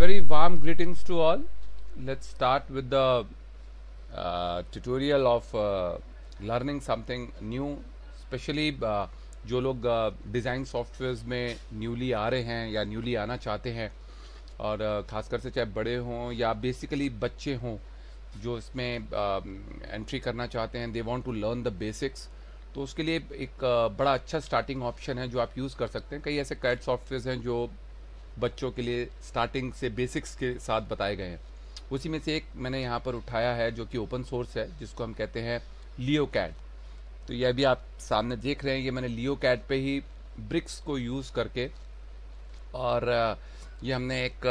very warm greetings to all let's start with the uh, tutorial of uh, learning something new specially uh, जो लोग design uh, softwares में newly आ रहे हैं या newly आना चाहते हैं और uh, ख़ासकर से चाहे बड़े हों या बेसिकली बच्चे हों जो इसमें एंट्री um, करना चाहते हैं they want to learn the basics तो उसके लिए एक uh, बड़ा अच्छा स्टार्टिंग ऑप्शन है जो आप यूज़ कर सकते हैं कई ऐसे कैट सॉफ्टवेयर्स हैं जो बच्चों के लिए स्टार्टिंग से बेसिक्स के साथ बताए गए हैं उसी में से एक मैंने यहाँ पर उठाया है जो कि ओपन सोर्स है जिसको हम कहते हैं लियो कैड तो यह भी आप सामने देख रहे हैं ये मैंने लियो कैड पर ही ब्रिक्स को यूज़ करके और ये हमने एक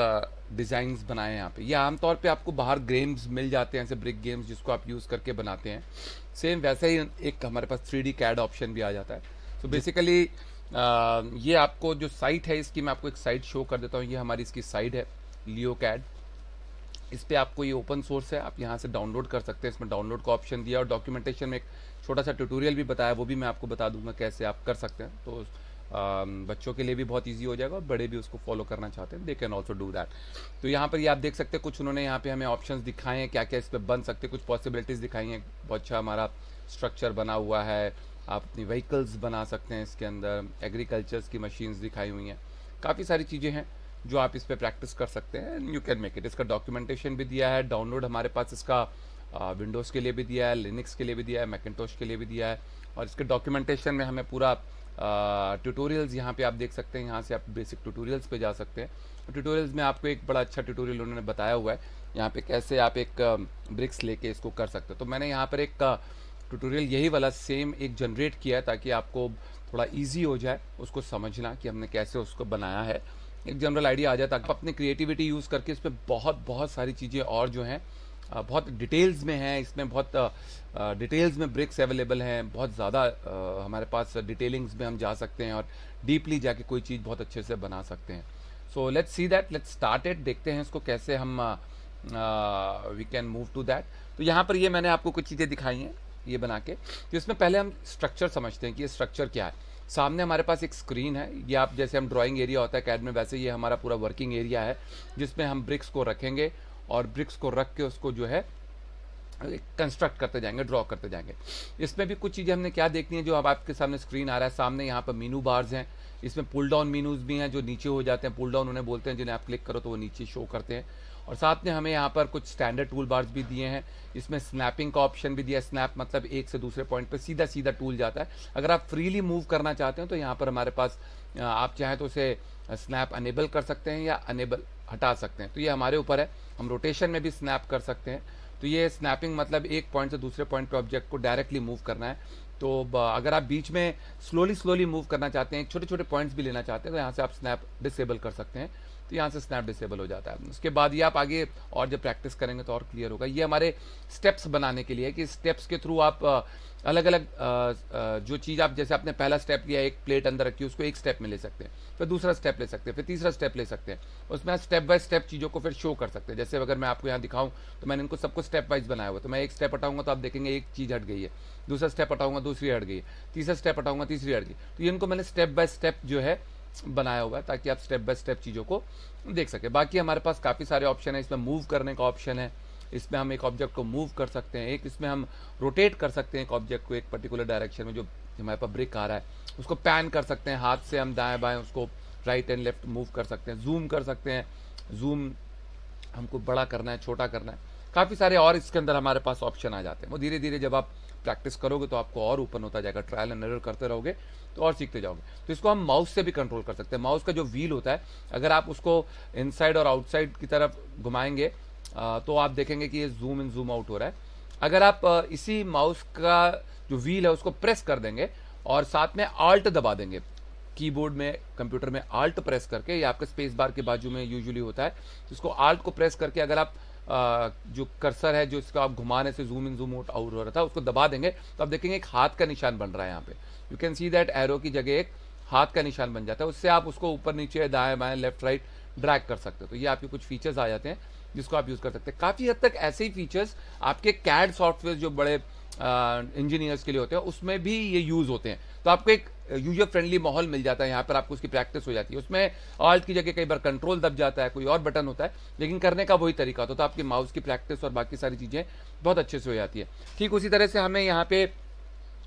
डिज़ाइंस बनाए हैं यहाँ पे ये आमतौर पे आपको बाहर गेम्स मिल जाते हैं ऐसे ब्रिक गेम्स जिसको आप यूज़ करके बनाते हैं सेम वैसे ही एक हमारे पास थ्री कैड ऑप्शन भी आ जाता है तो so बेसिकली ये आपको जो साइट है इसकी मैं आपको एक साइट शो कर देता हूँ ये हमारी इसकी साइट है लियो कैड इस पर आपको ये ओपन सोर्स है आप यहाँ से डाउनलोड कर सकते हैं इसमें डाउनलोड का ऑप्शन दिया और डॉक्यूमेंटेशन में एक छोटा सा ट्यूटोरियल भी बताया वो भी मैं आपको बता दूंगा कैसे आप कर सकते हैं तो बच्चों के लिए भी बहुत इजी हो जाएगा और बड़े भी उसको फॉलो करना चाहते हैं they can also do that तो यहाँ पर ये आप देख सकते हैं कुछ उन्होंने यहाँ पे हमें ऑप्शंस दिखाए हैं क्या क्या इस पर बन सकते हैं कुछ पॉसिबिलिटीज़ दिखाई हैं बहुत अच्छा हमारा स्ट्रक्चर बना हुआ है आप अपनी व्हीकल्स बना सकते हैं इसके अंदर एग्रीकल्चर्स की मशीन्स दिखाई हुई हैं काफ़ी सारी चीज़ें हैं जो आप इस पर प्रैक्टिस कर सकते हैं and you can make it इसका डॉक्यूमेंटेशन भी दिया है डाउनलोड हमारे पास इसका विंडोज़ के लिए भी दिया है लिनिक्स के लिए भी दिया है मैकेटोश के लिए भी दिया है और इसके डॉक्यूमेंटेशन में हमें पूरा ट्यूटोरियल्स यहाँ पे आप देख सकते हैं यहाँ से आप बेसिक ट्यूटोरियल्स पे जा सकते हैं ट्यूटोरियल्स तो में आपको एक बड़ा अच्छा ट्यूटोरियल उन्होंने बताया हुआ है यहाँ पे कैसे आप एक ब्रिक्स लेके इसको कर सकते हो तो मैंने यहाँ पर एक ट्यूटोरियल यही वाला सेम एक जनरेट किया है ताकि आपको थोड़ा इजी हो जाए उसको समझना कि हमने कैसे उसको बनाया है एक जनरल आइडिया आ जाए ताकि अपने क्रिएटिविटी यूज़ करके इसमें बहुत बहुत सारी चीज़ें और जो हैं बहुत डिटेल्स में हैं इसमें बहुत डिटेल्स में ब्रेक्स अवेलेबल हैं बहुत ज़्यादा हमारे पास डिटेलिंग्स में हम जा सकते हैं और डीपली जाके कोई चीज़ बहुत अच्छे से बना सकते हैं so let's see that let's start it देखते हैं इसको कैसे हम we can move to that तो यहाँ पर ये मैंने आपको कुछ चीज़ें दिखाई हैं ये बना के तो इसमें पहले हम स्ट्रक्चर समझते हैं कि ये स्ट्रक्चर क्या है सामने हमारे पास एक स्क्रीन है ये आप जैसे हम ड्राइंग एरिया होता है कैड में वैसे ये हमारा पूरा वर्किंग एरिया है जिसमें हम ब्रिक्स को रखेंगे और ब्रिक्स को रख के उसको जो है कंस्ट्रक्ट करते जाएंगे ड्रॉ करते जाएंगे इसमें भी कुछ चीज़ें हमने क्या देखनी है जो अब आपके सामने स्क्रीन आ रहा है सामने यहाँ पर मीनू बार्स हैं इसमें पुल डाउन मीनूज भी हैं जो नीचे हो जाते हैं पुल डाउन उन्हें बोलते हैं जिन्हें आप क्लिक करो तो वो नीचे शो करते हैं और साथ में हमें यहाँ पर कुछ स्टैंडर्ड टूल बार्स भी दिए हैं इसमें स्नैपिंग का ऑप्शन भी दिया है स्नैप मतलब एक से दूसरे पॉइंट पर सीधा सीधा टूल जाता है अगर आप फ्रीली मूव करना चाहते हैं तो यहाँ पर हमारे पास आप चाहें तो उसे स्नैप अनेबल कर सकते हैं या अनेबल हटा सकते हैं तो ये हमारे ऊपर है हम रोटेशन में भी स्नैप कर सकते हैं तो ये स्नैपिंग मतलब एक पॉइंट से दूसरे पॉइंट पर ऑब्जेक्ट को डायरेक्टली मूव करना है तो अगर आप बीच में स्लोली स्लोली मूव करना चाहते हैं छोटे छोटे पॉइंट्स भी लेना चाहते हैं तो यहाँ से आप स्नैप डिसेबल कर सकते हैं तो यहाँ से स्नैप डिसेबल हो जाता है उसके बाद ये आप आगे और जब प्रैक्टिस करेंगे तो और क्लियर होगा ये हमारे स्टेप्स बनाने के लिए है कि स्टेप्स के थ्रू आप अलग अलग जो चीज़ आप जैसे आपने पहला स्टेप लिया एक प्लेट अंदर रखी उसको एक स्टेप में ले सकते हैं फिर दूसरा स्टेप ले सकते हैं फिर तीसरा स्टेप ले सकते हैं उसमें आप स्टेप बाय स्टेप चीज़ों को फिर शो कर सकते हैं जैसे अगर मैं आपको यहाँ दिखाऊँ तो मैंने इनको सबको स्टेप वाइज बनाया हुआ तो मैं एक स्टेप हटाऊंगा तो आप देखेंगे एक चीज़ हट गई है दूसरा स्टेप हटाऊंगा दूसरी हट गई तीसरा स्टेप हटाऊंगा तीसरी हट गई तो ये इनको मैंने स्टेप बाय स्टेप जो है बनाया हुआ है ताकि आप स्टेप बाय स्टेप चीज़ों को देख सकें बाकी हमारे पास काफ़ी सारे ऑप्शन है इसमें मूव करने का ऑप्शन है इसमें हम एक ऑब्जेक्ट को मूव कर सकते हैं एक इसमें हम रोटेट कर सकते हैं एक ऑब्जेक्ट को एक पर्टिकुलर डायरेक्शन में जो हमारे पास ब्रिक आ रहा है उसको पैन कर सकते हैं हाथ से हम दाएं बाएं उसको राइट एंड लेफ्ट मूव कर सकते हैं जूम कर सकते हैं जूम हमको बड़ा करना है छोटा करना है काफ़ी सारे और इसके अंदर हमारे पास ऑप्शन आ जाते हैं वो धीरे धीरे जब आप प्रैक्टिस करोगे तो आपको और ओपन होता जाएगा ट्रायल एंड एरर करते रहोगे तो और सीखते जाओगे तो इसको हम माउस से भी कंट्रोल कर सकते हैं माउस का जो व्हील होता है अगर आप उसको इनसाइड और आउटसाइड की तरफ घुमाएंगे तो आप देखेंगे कि ये जूम इन जूम आउट हो रहा है अगर आप इसी माउस का जो व्हील है उसको प्रेस कर देंगे और साथ में आल्ट दबा देंगे कीबोर्ड में कंप्यूटर में आल्ट प्रेस करके ये आपके स्पेस बार के बाजू में यूजुअली होता है तो इसको आल्ट को प्रेस करके अगर आप जो कर्सर है जो इसको आप घुमाने से zoom in zoom out out हो रहा था उसको दबा देंगे तो आप देखेंगे एक हाथ का निशान बन रहा है यहाँ पे you can see that arrow की जगह एक हाथ का निशान बन जाता है उससे आप उसको ऊपर नीचे दाएं बाएं लेफ्ट राइट ड्रैग कर सकते हो तो ये आपके कुछ फीचर्स आ जाते हैं जिसको आप यूज़ कर सकते हैं काफ़ी हद तक ऐसे ही फीचर्स आपके कैड सॉफ्टवेयर जो बड़े इंजीनियर्स के लिए होते हैं उसमें भी ये यूज़ होते हैं तो आपको एक यूजर फ्रेंडली माहौल मिल जाता है यहाँ पर आपको उसकी प्रैक्टिस हो जाती है उसमें आर्ट की जगह कई बार कंट्रोल दब जाता है कोई और बटन होता है लेकिन करने का वही तरीका होता है तो आपके माउस की प्रैक्टिस और बाकी सारी चीज़ें बहुत अच्छे से हो जाती है ठीक उसी तरह से हमें यहाँ पे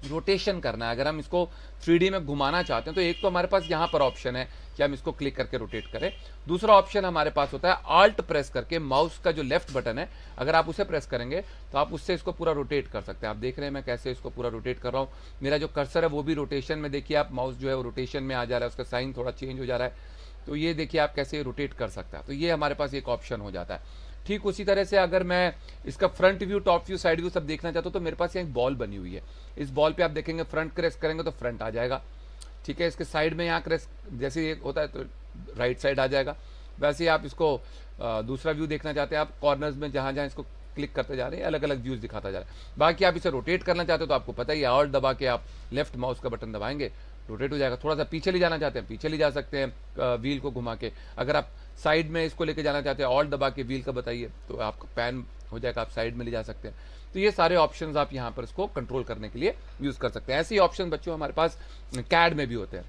रोटेशन करना है अगर हम इसको थ्री में घुमाना चाहते हैं तो एक तो हमारे पास यहाँ पर ऑप्शन है कि हम इसको क्लिक करके रोटेट करें दूसरा ऑप्शन हमारे पास होता है आल्ट प्रेस करके माउस का जो लेफ्ट बटन है अगर आप उसे प्रेस करेंगे तो आप उससे इसको पूरा रोटेट कर सकते हैं आप देख रहे हैं मैं कैसे इसको पूरा रोटेट कर रहा हूँ मेरा जो कर्सर है वो भी रोटेशन में देखिए आप माउस जो है वो रोटेशन में आ जा रहा है उसका साइन थोड़ा चेंज हो जा रहा है तो ये देखिए आप कैसे रोटेट कर सकते हैं तो ये हमारे पास एक ऑप्शन हो जाता है ठीक उसी तरह से अगर मैं इसका front view top view side view सब देखना चाहता हूँ तो मेरे पास यहाँ एक बॉल बनी हुई है इस बॉल पे आप देखेंगे फ्रंट क्रेस करेंगे तो फ्रंट आ जाएगा ठीक है इसके साइड में यहाँ क्रेस जैसे ये होता है तो राइट साइड आ जाएगा वैसे ही आप इसको दूसरा व्यू देखना चाहते हैं आप कॉर्नर्स में जहाँ जहाँ इसको क्लिक करते जा रहे हैं अलग अलग व्यूज दिखाता जा रहा है बाकी आप इसे रोटेट करना चाहते हो तो आपको पता ही है और दबा के आप लेफ्ट माउस का बटन दबाएंगे रोटेट हो जाएगा थोड़ा सा पीछे ले जाना चाहते हैं पीछे ले जा सकते हैं व्हील को घुमा के अगर आप साइड में इसको लेके जाना चाहते हैं ऑल दबा के व्हील का बताइए तो आपका पैन हो जाएगा आप साइड में ले जा सकते हैं तो ये सारे ऑप्शंस आप यहाँ पर इसको कंट्रोल करने के लिए यूज़ कर सकते हैं ऐसे ही ऑप्शन बच्चों हमारे पास कैड में भी होते हैं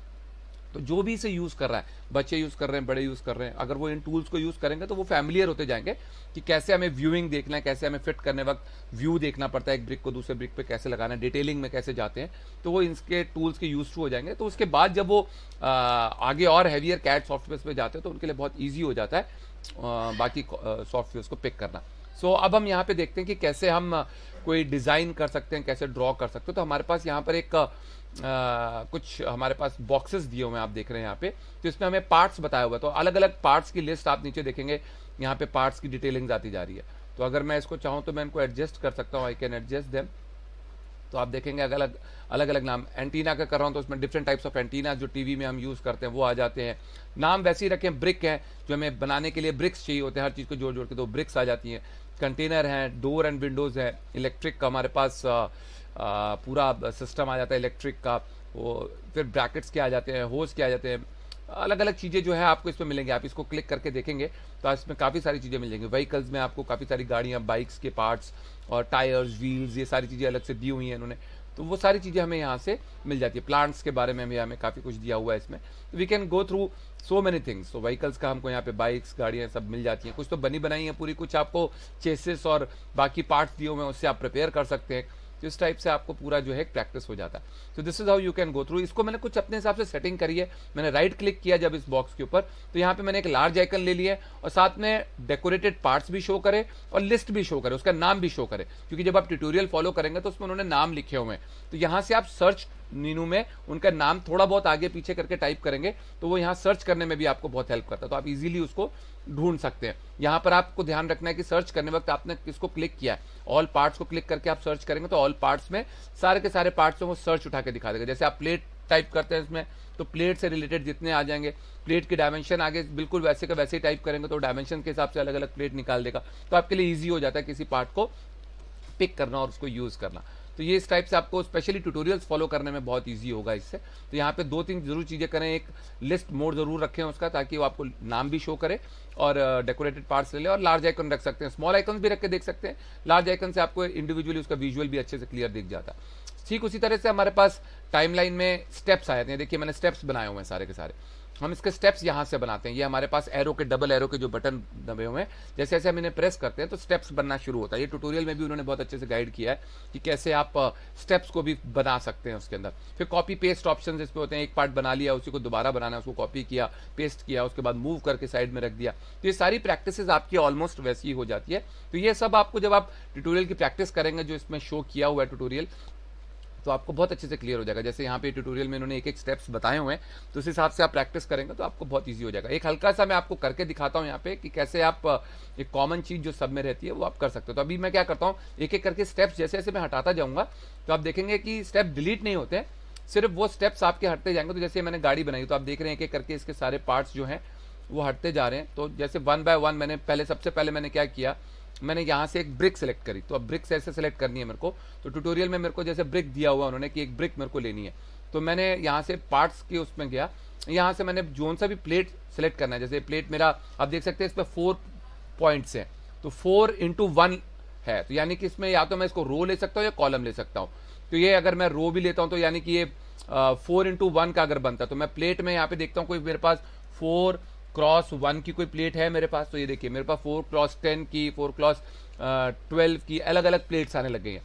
तो जो भी इसे यूज़ कर रहा है बच्चे यूज़ कर रहे हैं बड़े यूज़ कर रहे हैं अगर वो इन टूल्स को यूज़ करेंगे तो वो फैमिलियर होते जाएंगे कि कैसे हमें व्यूइंग देखना है कैसे हमें फिट करने वक्त व्यू देखना पड़ता है एक ब्रिक को दूसरे ब्रिक पे कैसे लगाना है डिटेलिंग में कैसे जाते हैं तो वो इनके टूल्स के यूज हो जाएंगे तो उसके बाद जब वो आ, आगे और हैवियर कैट सॉफ्टवेयर पर जाते हैं तो उनके लिए बहुत ईजी हो जाता है बाकी सॉफ्टवेयर को पिक करना सो अब हम यहाँ पे देखते हैं कि कैसे हम कोई डिज़ाइन कर सकते हैं कैसे ड्रॉ कर सकते हैं तो हमारे पास यहाँ पर एक आ, कुछ हमारे पास बॉक्सेस दिए हुए हैं आप देख रहे हैं यहाँ पे तो इसमें हमें पार्ट्स बताया हुआ है तो अलग अलग पार्ट्स की लिस्ट आप नीचे देखेंगे यहाँ पे पार्ट्स की डिटेलिंग आती जा रही है तो अगर मैं इसको चाहूँ तो मैं इनको एडजस्ट कर सकता हूँ आई कैन एडजस्ट दैम तो आप देखेंगे अलग अलग अलग अलग नाम एंटीना का कर रहा हूँ तो उसमें डिफरेंट टाइप्स ऑफ एंटीना जो टीवी में हम यूज़ करते हैं वो आ जाते हैं नाम वैसे ही रखें ब्रिक हैं जो हमें बनाने के लिए ब्रिक्स चाहिए होते हैं हर चीज़ को जोड़ जोड़ के तो ब्रिक्स आ जाती हैं कंटेनर हैं डोर एंड विंडोज़ हैं इलेक्ट्रिक का हमारे पास आ, पूरा सिस्टम आ जाता है इलेक्ट्रिक का वो फिर ब्रैकेट्स के आ जाते हैं होज के आ जाते हैं अलग अलग चीज़ें जो है आपको इसमें मिलेंगी आप इसको क्लिक करके देखेंगे तो इसमें काफ़ी सारी चीज़ें मिल जाएंगी व्हीकल्स में आपको काफ़ी सारी गाड़ियाँ बाइक्स के पार्ट्स और टायर्स व्हील्स ये सारी चीज़ें अलग से दी हुई हैं इन्होंने तो वो सारी चीज़ें हमें यहाँ से मिल जाती है प्लांट्स के बारे में भी हमें काफ़ी कुछ दिया हुआ है इसमें we can go through so many things तो व्हीकल्स का हमको यहाँ पे बाइक्स गाड़ियाँ सब मिल जाती हैं कुछ तो बनी बनाई है पूरी कुछ आपको चेसेस और बाकी पार्ट्स दिए हुए हैं उससे आप प्रिपेयर कर सकते हैं तो इस टाइप से आपको पूरा जो है प्रैक्टिस हो जाता है तो this is how you can go through इसको मैंने कुछ अपने हिसाब से सेटिंग करी है मैंने राइट क्लिक किया जब इस बॉक्स के ऊपर तो यहाँ पे मैंने एक लार्ज आइकन ले लिया और साथ में डेकोरेटेड पार्ट्स भी शो करे और लिस्ट भी शो करे उसका नाम भी शो करे क्योंकि जब आप ट्यूटोरियल फॉलो करेंगे तो उसमें उन्होंने नाम लिखे हुए हैं तो यहाँ से आप सर्च नीनू में उनका नाम थोड़ा बहुत आगे पीछे करके टाइप करेंगे तो वो यहाँ सर्च करने में भी आपको बहुत हेल्प करता है तो आप इजीली उसको ढूंढ सकते हैं यहाँ पर आपको ध्यान रखना है कि सर्च करने वक्त आपने किसको क्लिक किया है ऑल पार्ट्स को क्लिक करके आप सर्च करेंगे तो ऑल पार्ट्स में सारे के सारे पार्ट्स को वो सर्च उठा के दिखा देगा जैसे आप प्लेट टाइप करते हैं इसमें तो प्लेट से रिलेटेड जितने आ जाएंगे प्लेट के डायमेंशन आगे बिल्कुल वैसे का वैसे ही टाइप करेंगे तो डायमेंशन के हिसाब से अलग अलग प्लेट निकाल देगा तो आपके लिए ईजी हो जाता है किसी पार्ट को पिक करना और उसको यूज़ करना तो ये इस टाइप से आपको स्पेशली ट्यूटोरियल्स फॉलो करने में बहुत ईजी होगा इससे तो यहाँ पे दो तीन जरूर चीज़ें करें एक लिस्ट मोड जरूर रखें उसका ताकि वो आपको नाम भी शो करे और डेकोरेटेड पार्ट्स ले लें और लार्ज आइकन रख सकते हैं स्मॉल आइकन भी रख के देख सकते हैं लार्ज आइकन से आपको इंडिविजुअली उसका विजुअल भी अच्छे से क्लियर दिख जाता है ठीक उसी तरह से हमारे पास टाइमलाइन में स्टेप्स आए थे देखिए मैंने स्टेप्स बनाए हुए हैं सारे के सारे हम इसके स्टेप्स यहां से बनाते हैं ये हमारे पास एरो के डबल एरो के जो बटन दबे हुए हैं जैसे जैसे हम इन्हें प्रेस करते हैं तो स्टेप्स बनना शुरू होता है ये ट्यूटोरियल में भी उन्होंने बहुत अच्छे से गाइड किया है कि कैसे आप स्टेप्स को भी बना सकते हैं उसके अंदर फिर कॉपी पेस्ट ऑप्शन इस पर होते हैं एक पार्ट बना लिया उसी को दोबारा बनाना उसको कॉपी किया पेस्ट किया उसके बाद मूव करके साइड में रख दिया तो ये सारी प्रैक्टिस आपकी ऑलमोस्ट वैसी हो जाती है तो ये सब आपको जब आप ट्यूटोरियल की प्रैक्टिस करेंगे जो इसमें शो किया हुआ है ट्यूटोरियल तो आपको बहुत अच्छे से क्लियर हो जाएगा जैसे यहाँ पे ट्यूटोरियल में इन्होंने एक एक स्टेप्स बताए हुए हैं तो उस हिसाब से आप प्रैक्टिस करेंगे तो आपको बहुत ईजी हो जाएगा एक हल्का सा मैं आपको करके दिखाता हूँ यहाँ पे कि कैसे आप एक कॉमन चीज़ जो सब में रहती है वो आप कर सकते हो तो अभी मैं क्या करता हूँ एक एक करके स्टेप्स जैसे जैसे मैं हटाता जाऊँगा तो आप देखेंगे कि स्टेप डिलीट नहीं होते सिर्फ वो स्टेप्स आपके हटते जाएंगे तो जैसे मैंने गाड़ी बनाई तो आप देख रहे हैं एक एक करके इसके सारे पार्ट्स जो हैं वो हटते जा रहे हैं तो जैसे वन बाय वन मैंने पहले सबसे पहले मैंने क्या किया मैंने यहाँ से एक ब्रिक सेलेक्ट करी तो अब ब्रिक्स ऐसे सेलेक्ट करनी है मेरे को तो ट्यूटोरियल में मेरे को जैसे ब्रिक दिया हुआ उन्होंने कि एक ब्रिक मेरे को लेनी है तो मैंने यहाँ से पार्ट्स के उसमें गया यहाँ से मैंने जोन सा भी प्लेट सेलेक्ट करना है जैसे प्लेट मेरा आप देख सकते हैं इसमें फोर पॉइंट्स हैं तो फोर इंटू वन है तो यानी कि इसमें या तो मैं इसको रो ले सकता हूँ या कॉलम ले सकता हूँ तो ये अगर मैं रो भी लेता हूँ तो यानी कि ये फोर इंटू वन का अगर बनता है तो मैं प्लेट में यहाँ पे देखता हूँ कोई मेरे पास फोर क्रॉस वन की कोई प्लेट है मेरे पास तो ये देखिए मेरे पास फोर क्रॉस टेन की फोर क्रॉस ट्वेल्व की अलग अलग प्लेट्स आने लग गई हैं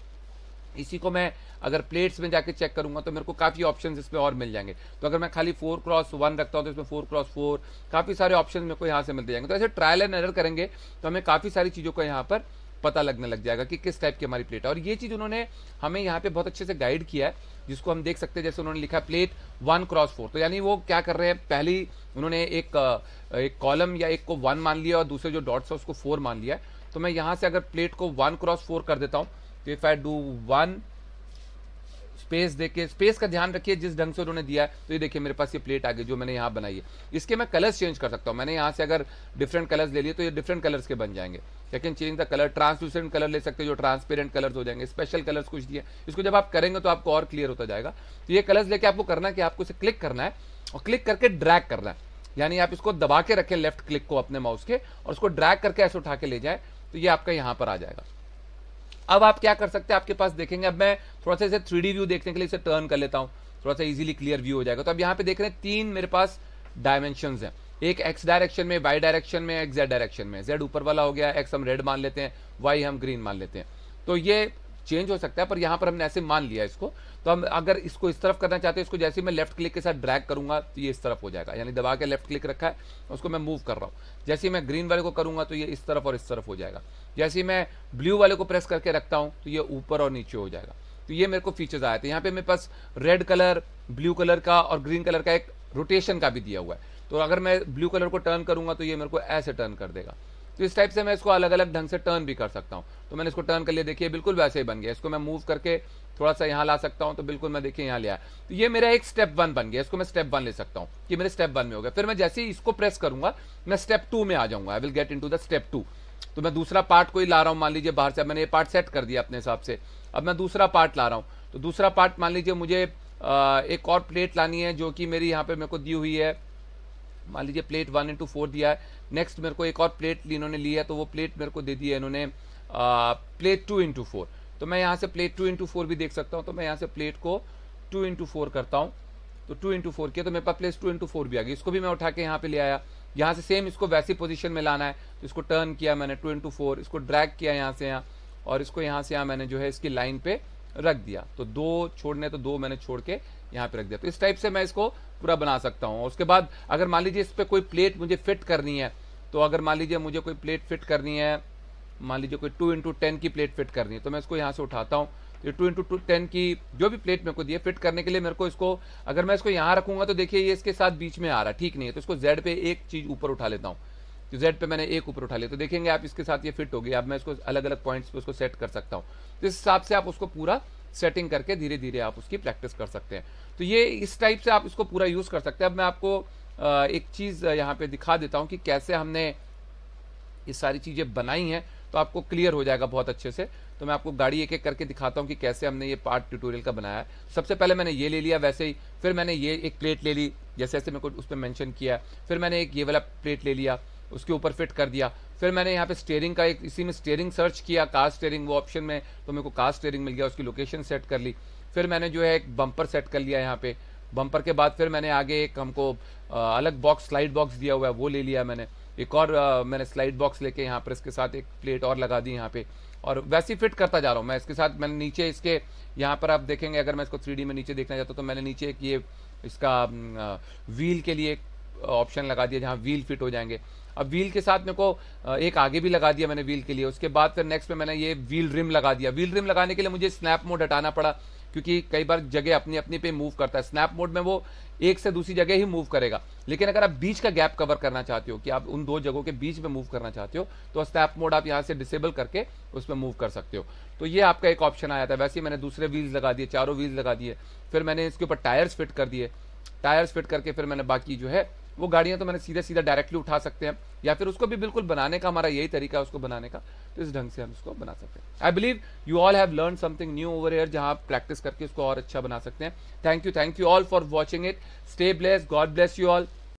इसी को मैं अगर प्लेट्स में जाके चेक करूंगा तो मेरे को काफ़ी ऑप्शन इसमें और मिल जाएंगे तो अगर मैं खाली फोर क्रॉस वन रखता हूँ तो इसमें फोर क्रॉस फोर काफ़ी सारे ऑप्शन मेरे को यहाँ से मिलते जाएंगे तो ऐसे ट्रायल एंड एरर करेंगे तो हमें काफ़ी सारी चीज़ों को यहाँ पर पता लगने लग जाएगा कि किस टाइप की हमारी प्लेट है और ये चीज़ उन्होंने हमें यहाँ पे बहुत अच्छे से गाइड किया है जिसको हम देख सकते हैं जैसे उन्होंने लिखा प्लेट वन क्रॉस फोर तो यानी वो क्या कर रहे हैं पहली उन्होंने एक एक कॉलम या एक को वन मान लिया और दूसरे जो डॉट्स है उसको फोर मान लिया तो मैं यहाँ से अगर प्लेट को वन क्रॉस फोर कर देता हूँ तो if I do one space देके स्पेस का ध्यान रखिए जिस ढंग से उन्होंने दिया है तो ये देखिए मेरे पास ये प्लेट आ गई जो मैंने यहाँ बनाई है इसके मैं कलर्स चेंज कर सकता हूँ मैंने यहाँ से अगर डिफरेंट कलर्स ले लिए तो ये डिफरेंट कलर्स के बन जाएंगे लेकिन change the colour translucent colour ले सकते हैं जो ट्रांसपेरेंट कलर्स हो जाएंगे स्पेशल कलर्स कुछ दिए इसको जब आप करेंगे तो आपको और क्लियर होता जाएगा तो ये कलर्स लेके आपको करना है कि आपको इसे क्लिक करना है और क्लिक करके ड्रैक करना है यानी आप इसको दबा के रखें लेफ्ट क्लिक को अपने माउस के और उसको ड्रैग करके ऐसे उठा के ले जाए तो ये आपका यहाँ पर आ जाएगा अब आप क्या कर सकते हैं आपके पास देखेंगे अब मैं थोड़ा सा थ्री डी व्यू देखने के लिए इसे टर्न कर लेता हूँ थोड़ा सा इजिली क्लियर व्यू हो जाएगा तो अब यहाँ पे देख रहे हैं तीन मेरे पास डायमेंशन है एक एक्स डायरेक्शन में वाई डायरेक्शन में एक जेड डायरेक्शन में जेड ऊपर वाला हो गया एक्स हम रेड मान लेते हैं वाई हम ग्रीन मान लेते हैं तो ये चेंज हो सकता है पर यहां पर हमने ऐसे मान लिया इसको तो हम अगर इसको इस तरफ करना चाहते हैं इसको जैसे मैं लेफ्ट क्लिक के साथ ड्रैग करूंगा तो ये इस तरफ हो जाएगा यानी दबा के लेफ्ट क्लिक रखा है उसको मैं मूव कर रहा हूँ जैसे मैं ग्रीन वाले को करूंगा तो ये इस तरफ और इस तरफ हो जाएगा जैसे मैं ब्लू वाले को प्रेस करके रखता हूँ तो ये ऊपर और नीचे हो जाएगा तो ये मेरे को फीचर्स आए थे यहाँ पे मेरे पास रेड कलर ब्लू कलर का और ग्रीन कलर का एक रोटेशन का भी दिया हुआ है तो अगर मैं ब्लू कलर को टर्न करूंगा तो ये मेरे को ऐसे टर्न कर देगा तो इस टाइप से मैं इसको अलग अलग ढंग से टर्न भी कर सकता हूँ तो मैंने इसको टर्न कर लिया देखिए बिल्कुल वैसे ही बन गया इसको मैं मूव करके थोड़ा सा यहाँ ला सकता हूँ तो बिल्कुल मैं देखिए यहाँ लिया तो ये मेरा एक स्टेप वन बन गया इसको मैं स्टेप वन ले सकता हूँ कि मेरे स्टेप वन में हो गया फिर मैं जैसे ही इसको प्रेस करूंगा मैं स्टेप टू में आ जाऊंगा I will get in the step two तो मैं दूसरा पार्ट कोई ला रहा हूँ मान लीजिए बाहर से मैंने ये पार्ट सेट कर दिया अपने हिसाब से अब मैं दूसरा पार्ट ला रहा हूँ तो दूसरा पार्ट मान लीजिए मुझे एक और प्लेट लानी है जो कि मेरी यहाँ पे मेरे को दी हुई है मान लीजिए प्लेट वन इंटू फोर दिया है नेक्स्ट मेरे को एक और प्लेट इन्होंने ली है तो वो प्लेट मेरे को दे दी है इन्होंने प्लेट टू इंटू फोर तो मैं यहाँ से प्लेट टू इंटू फोर भी देख सकता हूँ तो मैं यहाँ से प्लेट को टू इंटू फोर करता हूँ तो टू इंटू फोर किया तो मेरे पास प्लेस टू इंटू फोर भी आ गई इसको भी मैं उठा के यहाँ पे ले आया यहाँ से सेम इसको वैसी पोजिशन में लाना है तो इसको टर्न किया मैंने टू इंटू फोर इसको ड्रैग किया यहाँ से यहाँ और इसको यहाँ से यहाँ मैंने जो है इसकी लाइन पे रख दिया तो दो छोड़ने तो दो मैंने छोड़ के यहाँ पे रख दिया तो इस टाइप से मैं इसको पूरा बना सकता हूँ उसके बाद अगर मान लीजिए इस पर कोई प्लेट मुझे फिट करनी है तो अगर मान लीजिए मुझे कोई प्लेट फिट करनी है मान लीजिए कोई टू इंटू टेन की प्लेट फिट करनी है तो मैं इसको यहाँ से उठाता हूँ ये टू इंटू टू टेन की जो भी प्लेट मेरे को दी है फिट करने के लिए मेरे को इसको अगर मैं इसको यहाँ रखूंगा तो देखिए ये इसके साथ बीच में आ रहा है ठीक नहीं है तो इसको जेड पे एक चीज ऊपर उठा लेता हूँ तो जेड पे मैंने एक ऊपर उठा लिया तो देखेंगे आप इसके साथ ये फिट होगी अब मैं इसको अलग अलग पॉइंट्स पे उसको सेट कर सकता हूँ तो इस हिसाब से आप उसको पूरा सेटिंग करके धीरे धीरे आप उसकी प्रैक्टिस कर सकते हैं तो ये इस टाइप से आप इसको पूरा यूज़ कर सकते हैं अब मैं आपको एक चीज़ यहाँ पे दिखा देता हूँ कि कैसे हमने ये सारी चीज़ें बनाई हैं तो आपको क्लियर हो जाएगा बहुत अच्छे से तो मैं आपको गाड़ी एक एक करके दिखाता हूँ कि कैसे हमने ये पार्ट ट्यूटोरियल का बनाया है सबसे पहले मैंने ये ले लिया वैसे ही फिर मैंने ये एक प्लेट ले ली जैसे जैसे मेरे को उस पर मैंशन किया फिर मैंने एक ये वाला प्लेट ले लिया उसके ऊपर फिट कर दिया फिर मैंने यहाँ पे स्टेयरिंग का एक इसी में स्टेयरिंग सर्च किया कार स्टेयरिंग वो ऑप्शन में तो मेरे को कार स्टेयरिंग मिल गया उसकी लोकेशन सेट कर ली फिर मैंने जो है एक बम्पर सेट कर लिया यहाँ पे बम्पर के बाद फिर मैंने आगे एक हमको अलग बॉक्स स्लाइड बॉक्स दिया हुआ है वो ले लिया मैंने एक और आ, मैंने स्लाइड बॉक्स लेके यहाँ पर इसके साथ एक प्लेट और लगा दी यहाँ पे और वैसे ही फिट करता जा रहा हूँ मैं इसके साथ मैंने नीचे इसके यहाँ पर आप देखेंगे अगर मैं इसको थ्री में नीचे देखना चाहता हूँ तो मैंने नीचे एक ये इसका व्हील के लिए एक ऑप्शन लगा दिया जहाँ व्हील फिट हो जाएंगे अब व्हील के साथ मेरे को एक आगे भी लगा दिया मैंने व्हील के लिए उसके बाद फिर नेक्स्ट में मैंने ये व्हील रिम लगा दिया व्हील रिम लगाने के लिए मुझे स्नैप मोड हटाना पड़ा क्योंकि कई बार जगह अपनी अपनी पे मूव करता है स्नैप मोड में वो एक से दूसरी जगह ही मूव करेगा लेकिन अगर आप बीच का गैप कवर करना चाहते हो कि आप उन दो जगहों के बीच में मूव करना चाहते हो तो स्नैप मोड आप यहाँ से डिसेबल करके उसमें मूव कर सकते हो तो ये आपका एक ऑप्शन आया था वैसे ही मैंने दूसरे व्हील्स लगा दिए चारों व्हील्स लगा दिए फिर मैंने इसके ऊपर टायर्स फिट कर दिए टायर्स फिट करके फिर मैंने बाकी जो है वो गाड़ियाँ तो मैंने सीधे सीधा डायरेक्टली उठा सकते हैं या फिर उसको भी बिल्कुल बनाने का हमारा यही तरीका है उसको बनाने का तो इस ढंग से हम उसको बना सकते हैं I believe you all have learn something new over air जहाँ आप प्रैक्टिस करके उसको और अच्छा बना सकते हैं thank you thank you all for watching it stay bless God bless you all